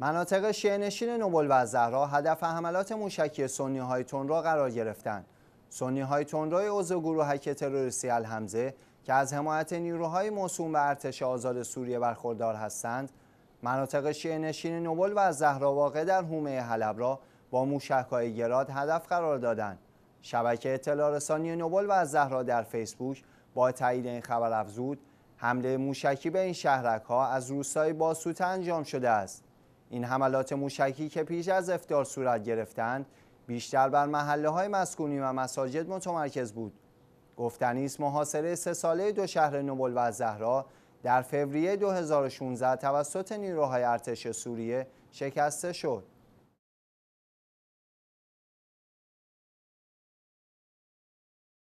مناطق نشین نوبل و زهرا هدف حملات موشکی سنی های تندرو قرار گرفتند. سنی های تنرای عضو گروهک تروریستی الحمزه که از حمایت نیروهای موسوم به ارتش آزاد سوریه برخوردار هستند، مناطق نشین نوبل و زهرا واقع در حومه حلب را با های گراد هدف قرار دادند. شبکه اطلاع رسانی نوبل و زهرا در فیسبوک با تایید این خبر افزود حمله موشکی به این شهرک ها از روستای باسوت انجام شده است. این حملات موشکی که پیش از افتار صورت گرفتند بیشتر بر محله های مسکونی و مساجد متمرکز بود گفتنی است محاصره سه ساله دو شهر نوبل و زهرا در فوریه 2016 توسط نیروهای ارتش سوریه شکسته شد